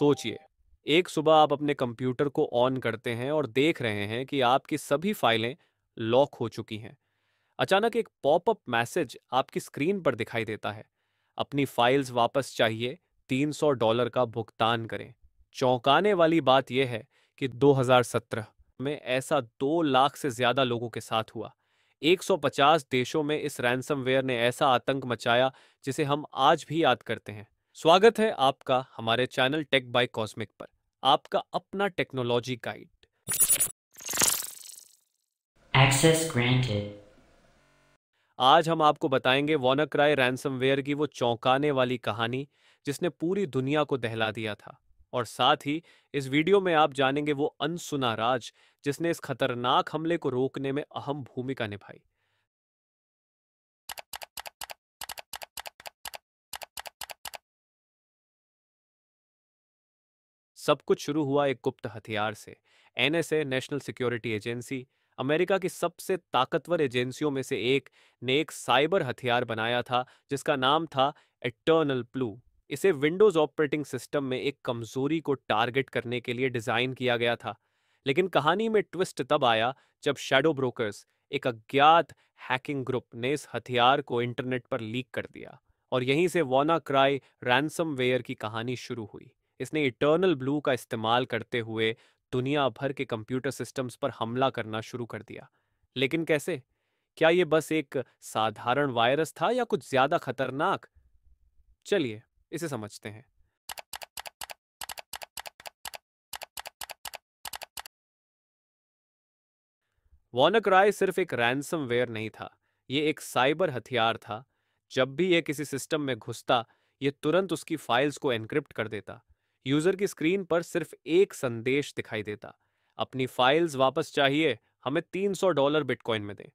सोचिए एक सुबह आप अपने कंप्यूटर को ऑन करते हैं और देख रहे हैं कि आपकी सभी फाइलें लॉक हो चुकी हैं अचानक एक पॉपअप मैसेज आपकी स्क्रीन पर दिखाई देता है अपनी फाइल्स वापस चाहिए 300 डॉलर का भुगतान करें चौंकाने वाली बात यह है कि 2017 में ऐसा दो लाख से ज्यादा लोगों के साथ हुआ 150 देशों में इस रैंसमवेयर ने ऐसा आतंक मचाया जिसे हम आज भी याद करते हैं स्वागत है आपका हमारे चैनल टेक बाय कॉस्मिक पर आपका अपना टेक्नोलॉजी गाइड एक्सेस ग्रांटेड आज हम आपको बताएंगे राय रैंसमवेयर की वो चौंकाने वाली कहानी जिसने पूरी दुनिया को दहला दिया था और साथ ही इस वीडियो में आप जानेंगे वो अनसुना राज जिसने इस खतरनाक हमले को रोकने में अहम भूमिका निभाई सब कुछ शुरू हुआ एक गुप्त हथियार से NSA national security agency America की सबसे ताकतवर एजेंसियों में से एक ने एक साइबर हथियार बनाया था जिसका नाम था एटर्नल ब्लू इसे विंडोज ऑपरेटिंग सिस्टम में एक कमजोरी को टारगेट करने के लिए डिजाइन किया गया था लेकिन कहानी में ट्विस्ट तब आया जब शेडो ब्रोकर्स एक अज्ञात हैकिंग ग्रुप ने इस हथियार को इंटरनेट पर लीक कर दिया और यहीं से वॉना क्राई रैंसमवेयर की कहानी शुरू हुई इसने इटर्नल ब्लू का इस्तेमाल करते हुए दुनिया भर के कंप्यूटर सिस्टम्स पर हमला करना शुरू कर दिया लेकिन कैसे क्या यह बस एक साधारण वायरस था या कुछ ज्यादा खतरनाक चलिए इसे समझते हैं वॉनक राय सिर्फ एक वेयर नहीं था यह एक साइबर हथियार था जब भी यह किसी सिस्टम में घुसता यह तुरंत उसकी फाइल्स को एनक्रिप्ट कर देता यूजर की स्क्रीन पर सिर्फ एक संदेश दिखाई देता अपनी फाइल्स वापस चाहिए हमें 300 डॉलर बिटकॉइन में दें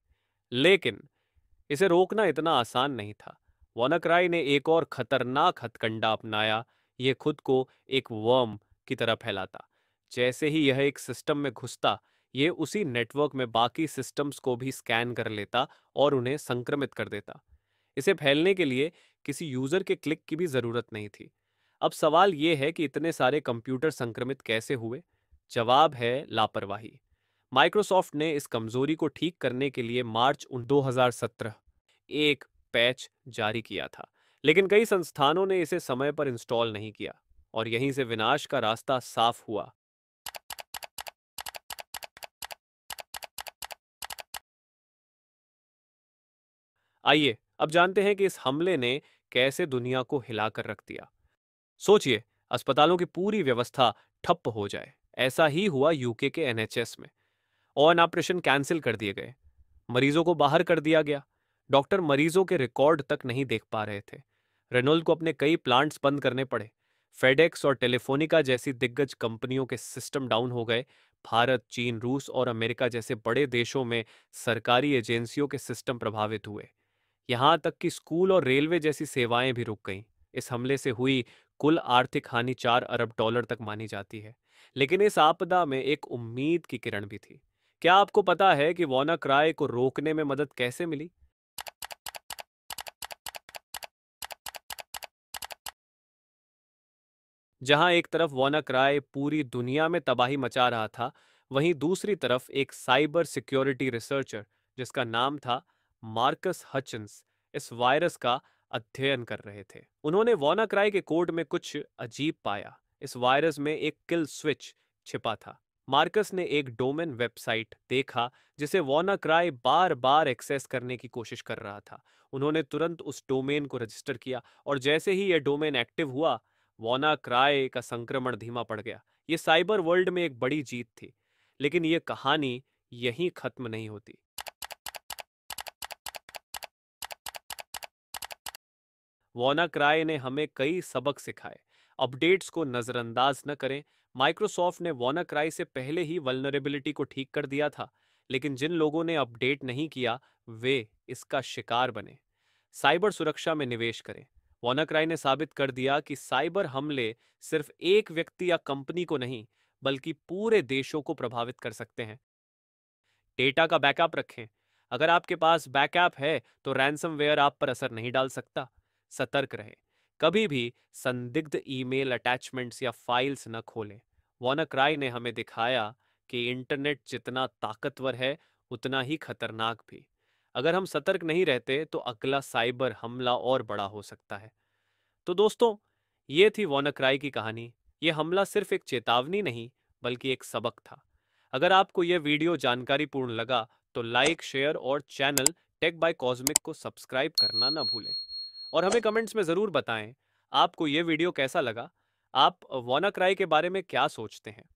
लेकिन इसे रोकना इतना आसान नहीं था राय ने एक और खतरनाक हथकंडा अपनाया यह खुद को एक वर्म की तरह फैलाता जैसे ही यह एक सिस्टम में घुसता ये उसी नेटवर्क में बाकी सिस्टम्स को भी स्कैन कर लेता और उन्हें संक्रमित कर देता इसे फैलने के लिए किसी यूजर के क्लिक की भी जरूरत नहीं थी अब सवाल ये है कि इतने सारे कंप्यूटर संक्रमित कैसे हुए जवाब है लापरवाही माइक्रोसॉफ्ट ने इस कमजोरी को ठीक करने के लिए मार्च दो एक पैच जारी किया था लेकिन कई संस्थानों ने इसे समय पर इंस्टॉल नहीं किया और यहीं से विनाश का रास्ता साफ हुआ आइए अब जानते हैं कि इस हमले ने कैसे दुनिया को हिलाकर रख दिया सोचिए अस्पतालों की पूरी व्यवस्था ठप्प हो जाए ऐसा ही हुआ यूके के एनएचएस में ऑन ऑपरेशन कैंसिल कर दिए गए मरीजों को बाहर कर दिया गया डॉक्टर मरीजों के रिकॉर्ड तक नहीं देख पा रहे थे रेनोल्ड को अपने कई प्लांट्स बंद करने पड़े फेडेक्स और टेलीफोनिका जैसी दिग्गज कंपनियों के सिस्टम डाउन हो गए भारत चीन रूस और अमेरिका जैसे बड़े देशों में सरकारी एजेंसियों के सिस्टम प्रभावित हुए यहां तक कि स्कूल और रेलवे जैसी सेवाएं भी रुक गईं इस हमले से हुई कुल आर्थिक हानि चार अरब डॉलर तक मानी जाती है लेकिन इस आपदा में एक उम्मीद की किरण भी थी क्या आपको पता है कि वोना क्राय को रोकने में मदद कैसे मिली जहां एक तरफ वोना क्राय पूरी दुनिया में तबाही मचा रहा था वहीं दूसरी तरफ एक साइबर सिक्योरिटी रिसर्चर जिसका नाम था मार्कस हचन्स इस वायरस का अध्ययन कर रहे थे उन्होंने वॉनाक्राई के कोड में कुछ अजीब पाया इस वायरस में एक किल स्विच छिपा था मार्कस ने एक डोमेन वेबसाइट देखा जिसे वॉनाक्राई बार बार एक्सेस करने की कोशिश कर रहा था उन्होंने तुरंत उस डोमेन को रजिस्टर किया और जैसे ही यह डोमेन एक्टिव हुआ वॉनाक्राई का संक्रमण धीमा पड़ गया ये साइबर वर्ल्ड में एक बड़ी जीत थी लेकिन ये कहानी यहीं खत्म नहीं होती वॉनक राय ने हमें कई सबक सिखाए अपडेट्स को नज़रअंदाज न करें माइक्रोसॉफ्ट ने वॉनक राय से पहले ही वलनरेबिलिटी को ठीक कर दिया था लेकिन जिन लोगों ने अपडेट नहीं किया वे इसका शिकार बने साइबर सुरक्षा में निवेश करें राय ने साबित कर दिया कि साइबर हमले सिर्फ एक व्यक्ति या कंपनी को नहीं बल्कि पूरे देशों को प्रभावित कर सकते हैं डेटा का बैकअप रखें अगर आपके पास बैकअप है तो रैंसमवेयर आप पर असर नहीं डाल सकता सतर्क रहें कभी भी संदिग्ध ईमेल अटैचमेंट्स या फाइल्स न खोलें राय ने हमें दिखाया कि इंटरनेट जितना ताकतवर है उतना ही खतरनाक भी अगर हम सतर्क नहीं रहते तो अगला साइबर हमला और बड़ा हो सकता है तो दोस्तों ये थी राय की कहानी ये हमला सिर्फ एक चेतावनी नहीं बल्कि एक सबक था अगर आपको यह वीडियो जानकारीपूर्ण लगा तो लाइक शेयर और चैनल टेक बाय कॉस्मिक को सब्सक्राइब करना ना भूलें और हमें कमेंट्स में ज़रूर बताएं आपको ये वीडियो कैसा लगा आप क्राई के बारे में क्या सोचते हैं